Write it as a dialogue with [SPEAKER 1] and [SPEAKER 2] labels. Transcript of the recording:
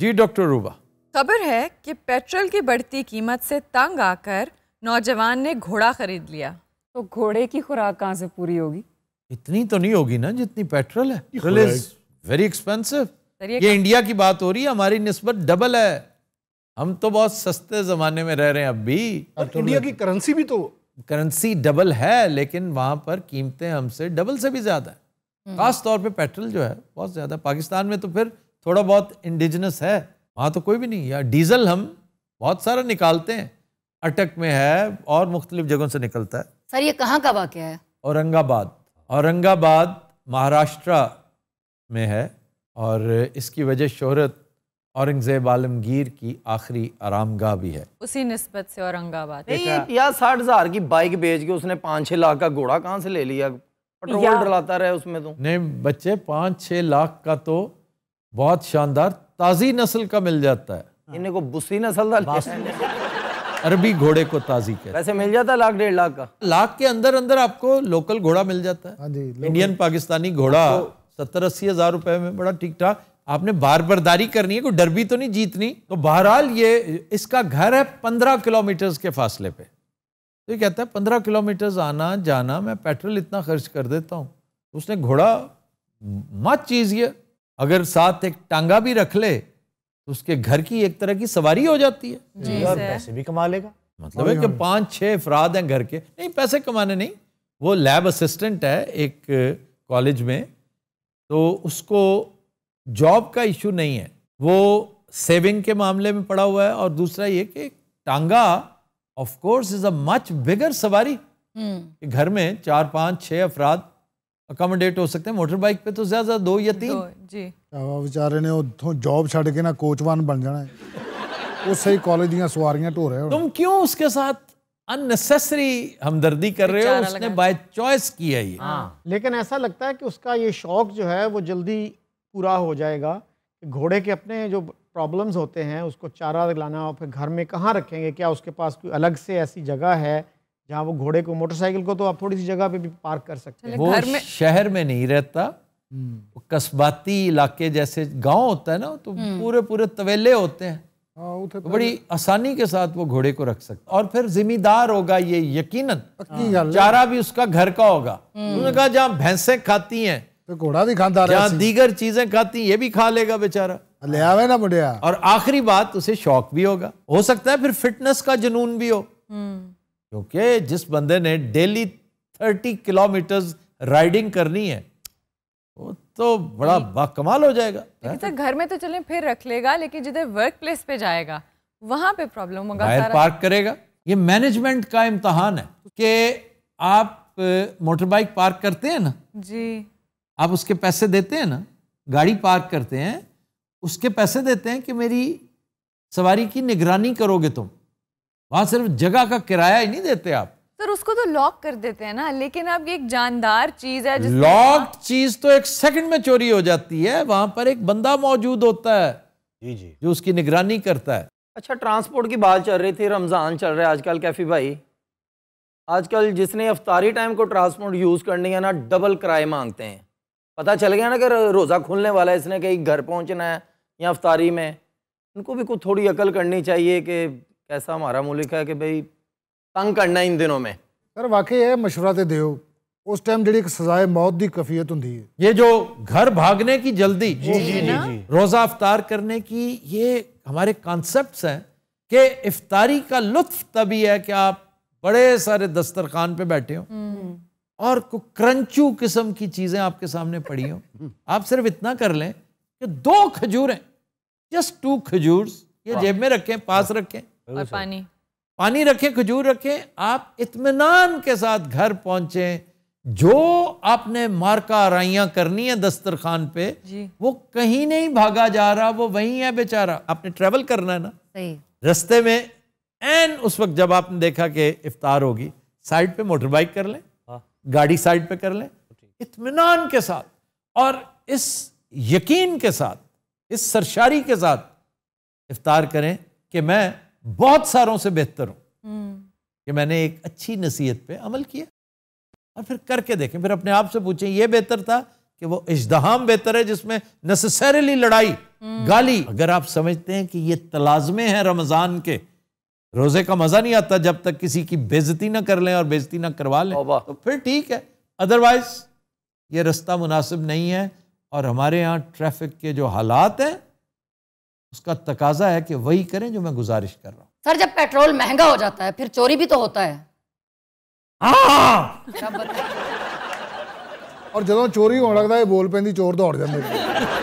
[SPEAKER 1] जी doctor रूबा खबर है कि पेट्रोल की बढ़ती कीमत से तंग आकर नौजवान ने घोड़ा खरीद लिया तो घोड़े की खुराक कहाँ से पूरी होगी इतनी तो नहीं होगी ना जितनी पेट्रोल है वेरी एक्सपेंसिव ये इंडिया की बात हो रही है हमारी नस्बत डबल है हम तो बहुत सस्ते जमाने में रह रहे हैं अब भी और इंडिया की करेंसी भी तो करेंसी डबल है लेकिन वहां पर कीमतें हमसे डबल से भी ज़्यादा है हम्म। खास तौर पे पेट्रोल जो है बहुत ज़्यादा पाकिस्तान में तो फिर थोड़ा बहुत इंडिजिनस है वहाँ तो कोई भी नहीं यार डीजल हम बहुत सारा निकालते हैं अटक में है और मुख्तलिफ जगहों से निकलता है सर ये कहाँ का वाक्य है औरंगाबाद औरंगाबाद महाराष्ट्र में है और इसकी वजह शोहरत औरंगजेब आलमगीर की आखिरी गाह भी है उसी नस्बत से औरंगाबाद या साठ हजार की बाइक बेच के उसने पाँच छः लाख का घोड़ा कहाँ से ले लिया पेट्रोल डलाता रहे उसमें तो नहीं बच्चे पाँच छः लाख का तो बहुत शानदार ताज़ी नस्ल का मिल जाता है इन्हें को बुसी नस्ल अरबी घोड़े को ताजी के वैसे मिल जाता है लाख डेढ़ लाख का लाख के अंदर अंदर आपको लोकल घोड़ा मिल जाता है हाँ इंडियन पाकिस्तानी घोड़ा सत्तर अस्सी हजार रुपए में बड़ा ठीक ठाक आपने बार बरदारी करनी है कोई डर भी तो नहीं जीतनी तो बहरहाल ये इसका घर है पंद्रह किलोमीटर के फासले पे तो ये कहता है पंद्रह किलोमीटर आना जाना मैं पेट्रोल इतना खर्च कर देता हूँ उसने घोड़ा मत चीज़ ये अगर साथ एक टांगा भी रख ले तो उसके घर की एक तरह की सवारी हो जाती है जी और पैसे भी कमा लेगा मतलब है कि पांच छह अफराद हैं घर के नहीं पैसे कमाने नहीं वो लैब असिस्टेंट है एक कॉलेज में तो उसको जॉब का इशू नहीं है वो सेविंग के मामले में पड़ा हुआ है और दूसरा ये कि tonga of course is a much bigger सवारी हम्म। घर में चार पांच छह अफराद अकोमोडेट हो सकते हैं मोटर बाइक पे तो ज्यादा दो या तीन ਆਵਾ ਵਿਚਾਰੇ ਨੇ ਉਥੋਂ ਜੌਬ ਛੱਡ ਕੇ ਨਾ ਕੋਚਵਾਨ ਬਣ ਜਾਣਾ ਹੈ ਉਸੇ ਹੀ ਕਾਲਜ ਦੀਆਂ ਸਵਾਰੀਆਂ ਢੋ ਰਹੇ ਹੋ ਤੁਮ ਕਿਉਂ ਉਸਕੇ ਸਾਥ अननेसेसरी हमदर्दी कर रहे हो उसने बाय चॉइस किया ये हाँ। लेकिन ऐसा लगता है कि उसका ये शौक जो है वो जल्दी पूरा हो जाएगा घोड़े के अपने जो प्रॉब्लम्स होते हैं उसको चारा लाना और फिर घर में कहाँ रखेंगे क्या उसके पास कोई अलग से ऐसी जगह है जहाँ वो घोड़े को मोटरसाइकिल को तो आप थोड़ी सी जगह पे भी पार्क कर सकते हैं वो में... शहर में नहीं रहता हम्म। कस्बाती इलाके जैसे गांव होता है ना तो हम्म। पूरे पूरे तवेले होते हैं हाँ, तो बड़ी आसानी के साथ वो घोड़े को रख सकते और फिर जिम्मेदार होगा ये यकीन चारा भी उसका घर का होगा हम्म। उन्होंने कहा जहाँ भैंसें खाती है तो घोड़ा भी खाता जहाँ दीगर चीजें खाती ये भी खा लेगा बेचारा ले आवे ना बुढ़िया और आखिरी बात उसे शौक भी होगा हो सकता है फिर फिटनेस का जुनून भी हो क्योंकि जिस बंदे ने डेली थर्टी किलोमीटर्स राइडिंग करनी है वो तो बड़ा बाकमाल हो जाएगा हाँ। सर घर में तो चले फिर रख लेगा लेकिन जिधर वर्क प्लेस पे जाएगा वहां पे प्रॉब्लम होगा पार्क करेगा ये मैनेजमेंट का इम्तहान है कि आप मोटर बाइक पार्क करते हैं ना जी आप उसके पैसे देते हैं ना गाड़ी पार्क करते हैं उसके पैसे देते हैं कि मेरी सवारी की निगरानी करोगे तुम वहां सिर्फ जगह का किराया ही नहीं देते आप सर उसको तो लॉक कर देते हैं ना लेकिन अब ये एक जानदार चीज है लॉक चीज तो एक सेकंड में चोरी हो जाती है वहां पर एक बंदा मौजूद होता है जी जी जो उसकी निगरानी करता है अच्छा ट्रांसपोर्ट की बात चल रही थी रमजान चल रहा है आजकल कैफी भाई आजकल जिसने अफतारी टाइम को ट्रांसपोर्ट यूज करनी है ना डबल किराए मांगते हैं पता चल गया ना कि रोज़ा खुलने वाला है इसने कहीं घर पहुंचना है या अफतारी में उनको भी कुछ थोड़ी अकल करनी चाहिए कि कैसा हमारा मुल्क है कि भाई तंग करना इन दिनों में सर वाकई है मशुरा तो दो उस टाइम जी सजाए मौत की कफियत होंगी है ये जो घर भागने की जल्दी जी जी जी, जी। रोज़ा अफ्तार करने की ये हमारे कॉन्सेप्ट हैं कि इफ्तारी का लुत्फ तभी है कि आप बड़े सारे दस्तरखान पे बैठे हो हम्म। और क्रंचू किस्म की चीज़ें आपके सामने पड़ी हो आप सिर्फ इतना कर लें कि दो खजूरें जस्ट टू खजूर ये जेब में रखें पास रखें और पानी पानी रखें खजूर रखें आप इतमान के साथ घर पहुंचे जो आपने मारका आराइयाँ करनी है दस्तरखान पे वो कहीं नहीं भागा जा रहा वो वहीं है बेचारा आपने ट्रेवल करना है ना रस्ते में एन उस वक्त जब आपने देखा कि इफ्तार होगी साइड पे मोटर बाइक कर लें हाँ। गाड़ी साइड पे कर लें इतमान के साथ और इस यकीन के साथ इस सरशारी के साथ इफ्तार करें कि मैं बहुत सारों से बेहतर हूं हम्म। कि मैंने एक अच्छी नसीहत पे अमल किया और फिर करके देखें फिर अपने आप से पूछें ये बेहतर था कि वो इजदहाम बेहतर है जिसमें नेसेसरीली लड़ाई हम्म। गाली अगर आप समझते हैं कि ये तलाजमे हैं रमज़ान के रोज़े का मज़ा नहीं आता जब तक किसी की बेजती ना कर लें और बेजती ना करवा लें तो फिर ठीक है अदरवाइज ये रास्ता मुनासिब नहीं है और हमारे यहाँ ट्रैफिक के जो हालात हैं उसका तकाजा है कि वही करें जो मैं गुजारिश कर रहा हूँ सर जब पेट्रोल महंगा हो जाता है फिर चोरी भी तो होता है हाँ! अच्छा, और जो चोरी होने लगता है बोल पी चोर दौड़ जाते